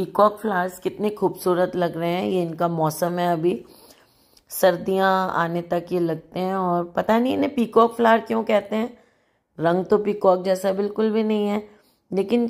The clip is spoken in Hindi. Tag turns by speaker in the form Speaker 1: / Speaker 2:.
Speaker 1: पीकॉक फ्लावर्स कितने खूबसूरत लग रहे हैं ये इनका मौसम है अभी सर्दियाँ आने तक ये लगते हैं और पता नहीं इन्हें पीकॉक फ्लावर क्यों कहते हैं रंग तो पीकॉक जैसा बिल्कुल भी नहीं है लेकिन